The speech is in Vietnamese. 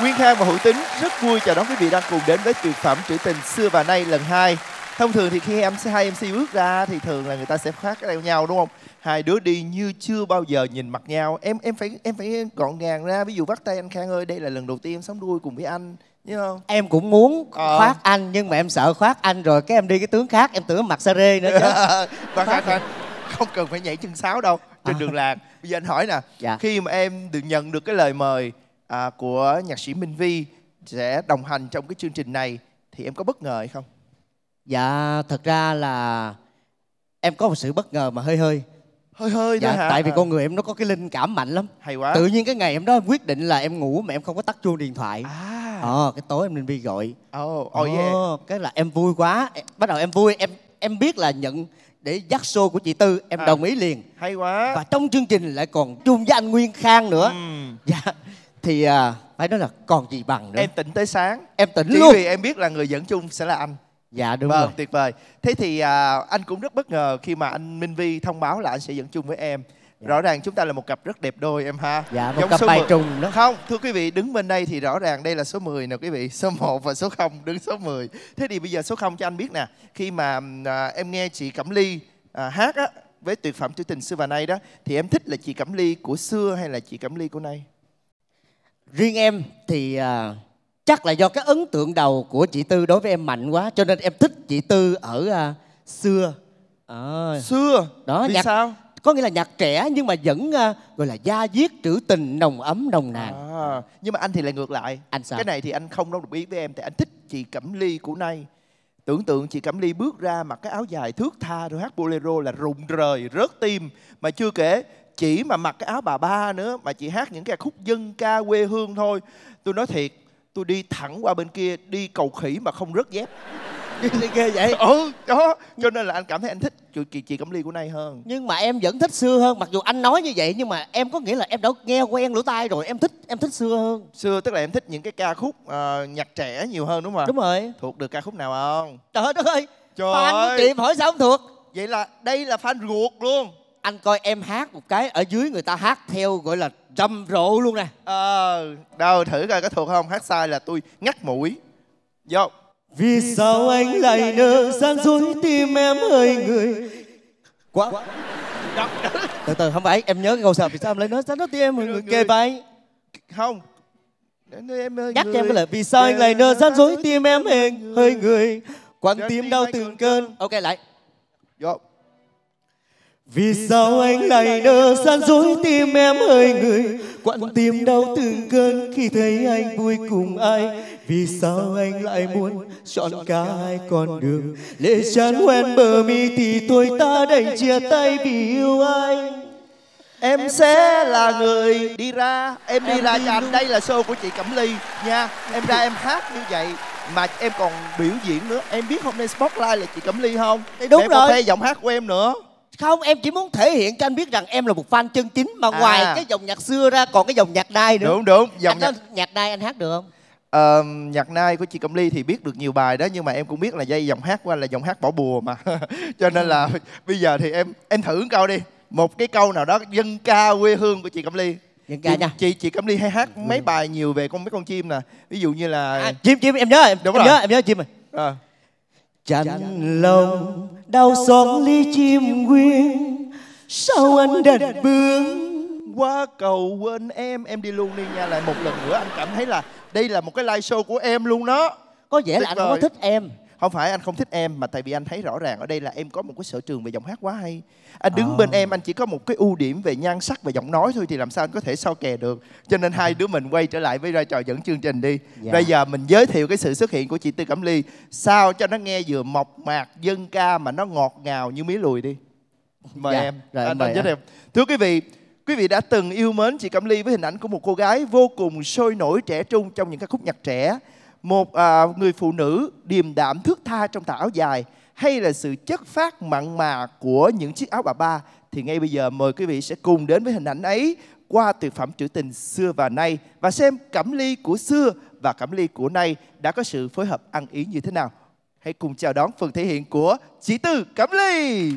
Nguyên Khang và Hữu Tính rất vui chào đón quý vị đang cùng đến với tuyệt phẩm trữ tình xưa và nay lần 2 Thông thường thì khi em hai MC bước ra thì thường là người ta sẽ khoác cái nhau đúng không? Hai đứa đi như chưa bao giờ nhìn mặt nhau. Em em phải em phải gọn gàng ra. Ví dụ bắt tay anh Khang ơi, đây là lần đầu tiên em sống đuôi cùng với anh. nhớ không? Em cũng muốn ờ. anh nhưng mà em sợ khoác anh rồi cái em đi cái tướng khác em tưởng mặt xa rê nữa chứ. khoác, khoác, Không cần phải nhảy chân sáo đâu trên à. đường làng. Bây giờ anh hỏi nè, dạ. khi mà em được nhận được cái lời mời à, của nhạc sĩ Minh Vi sẽ đồng hành trong cái chương trình này thì em có bất ngờ hay không? Dạ, thật ra là em có một sự bất ngờ mà hơi hơi. Hơi hơi dạ, hả? Tại vì con người em nó có cái linh cảm mạnh lắm. Hay quá. Tự nhiên cái ngày em đó em quyết định là em ngủ mà em không có tắt chuông điện thoại. À. Ờ, cái tối em Minh Vi gọi. Ồ, oh, oh yeah. Ờ, cái là em vui quá. bắt đầu em vui, em em biết là nhận để dắt show của chị Tư em à, đồng ý liền hay quá và trong chương trình lại còn chung với anh Nguyên Khang nữa ừ. dạ thì à, phải nói là còn gì bằng nữa em tỉnh tới sáng em tỉnh Chỉ luôn vì em biết là người dẫn chung sẽ là anh dạ đúng vâng, rồi tuyệt vời thế thì à, anh cũng rất bất ngờ khi mà anh minh vi thông báo là anh sẽ dẫn chung với em dạ. rõ ràng chúng ta là một cặp rất đẹp đôi em ha dạ một Giống cặp bài 10. trùng đó không thưa quý vị đứng bên đây thì rõ ràng đây là số 10 nè quý vị số 1 và số 0 đứng số 10 thế thì bây giờ số 0 cho anh biết nè khi mà à, em nghe chị cẩm ly à, hát á với tuyệt phẩm trữ tình xưa và nay đó thì em thích là chị cẩm ly của xưa hay là chị cẩm ly của nay riêng em thì à, chắc là do cái ấn tượng đầu của chị tư đối với em mạnh quá cho nên em thích chị tư ở à, xưa à, xưa đó vì nhạc, sao có nghĩa là nhạc trẻ nhưng mà vẫn uh, gọi là da diết trữ tình nồng ấm nồng nàn à, nhưng mà anh thì lại ngược lại anh sao cái này thì anh không đâu được ý với em tại anh thích chị cẩm ly của nay tưởng tượng chị cẩm ly bước ra mặc cái áo dài thước tha rồi hát bolero là rụng rời rớt tim mà chưa kể chỉ mà mặc cái áo bà ba nữa mà chị hát những cái khúc dân ca quê hương thôi tôi nói thiệt tôi đi thẳng qua bên kia đi cầu khỉ mà không rớt dép ghê vậy ừ đó cho nên là anh cảm thấy anh thích chị chị cẩm ly của nay hơn nhưng mà em vẫn thích xưa hơn mặc dù anh nói như vậy nhưng mà em có nghĩa là em đã nghe quen lỗ tai rồi em thích em thích xưa hơn xưa tức là em thích những cái ca khúc uh, nhạc trẻ nhiều hơn đúng không đúng rồi thuộc được ca khúc nào không trời đất ơi trời fan ơi. của chị hỏi sao không thuộc vậy là đây là fan ruột luôn anh coi em hát một cái ở dưới người ta hát theo gọi là rầm rộ luôn nè ờ đâu thử coi có thuộc không hát sai là tôi ngắt mũi vô vì, sao anh lại nỡ gian dối tim em hơi người quá, từ từ không phải em nhớ cái câu sao vì sao em lại nỡ gian dối tim em hơi người kề vậy không em ơi nhắc em cái lời vì sao anh lại nỡ gian dối tim em hơi người quan tim đau từng cơn ok lại vô vì sao anh này nỡ gian dối tim em ơi người Quặn tim đau từng cơn khi thấy anh vui cùng ai Vì sao anh lại muốn chọn cả hai con đường Lệ chán quen bờ mi thì tôi ta đành chia tay vì yêu ai? Em sẽ là người đi ra Em đi ra đi cho anh Đây là show của chị Cẩm Ly nha Em ra em hát như vậy mà em còn biểu diễn nữa em biết hôm nay spotlight là chị cẩm ly không đúng để rồi. em còn khoe giọng hát của em nữa không em chỉ muốn thể hiện cho anh biết rằng em là một fan chân chính mà à. ngoài cái dòng nhạc xưa ra còn cái dòng nhạc đai nữa đúng đúng dòng anh nhạc có, nhạc đai anh hát được không Uh, nhạc nai của chị Cẩm Ly thì biết được nhiều bài đó nhưng mà em cũng biết là dây dòng hát qua là dòng hát bỏ bùa mà cho nên là bây giờ thì em em thử câu đi một cái câu nào đó dân ca quê hương của chị Cẩm Ly dân ca chị, nha chị chị Cẩm Ly hay hát mấy bài nhiều về con mấy con chim nè ví dụ như là à, chim chim em nhớ em, Đúng em rồi. nhớ em nhớ chim rồi à. chẳng lâu đau xót ly chim quyên sao anh đành bướng quá cầu quên em em đi luôn đi nha lại một lần nữa anh cảm thấy là đây là một cái live show của em luôn đó có vẻ Tức là anh không có thích em không phải anh không thích em mà tại vì anh thấy rõ ràng ở đây là em có một cái sở trường về giọng hát quá hay anh đứng à. bên em anh chỉ có một cái ưu điểm về nhan sắc và giọng nói thôi thì làm sao anh có thể so kè được cho nên hai đứa mình quay trở lại với vai trò dẫn chương trình đi dạ. bây giờ mình giới thiệu cái sự xuất hiện của chị tư cẩm ly sao cho nó nghe vừa mộc mạc dân ca mà nó ngọt ngào như mía lùi đi mời dạ. em Rồi, anh, mời anh. em thưa quý vị Quý vị đã từng yêu mến chị Cẩm Ly với hình ảnh của một cô gái vô cùng sôi nổi trẻ trung trong những cái khúc nhạc trẻ một à, người phụ nữ điềm đạm thước tha trong tà áo dài hay là sự chất phát mặn mà của những chiếc áo bà ba thì ngay bây giờ mời quý vị sẽ cùng đến với hình ảnh ấy qua từ phẩm trữ tình xưa và nay và xem cẩm ly của xưa và cẩm ly của nay đã có sự phối hợp ăn ý như thế nào. Hãy cùng chào đón phần thể hiện của chị Tư Cẩm Ly.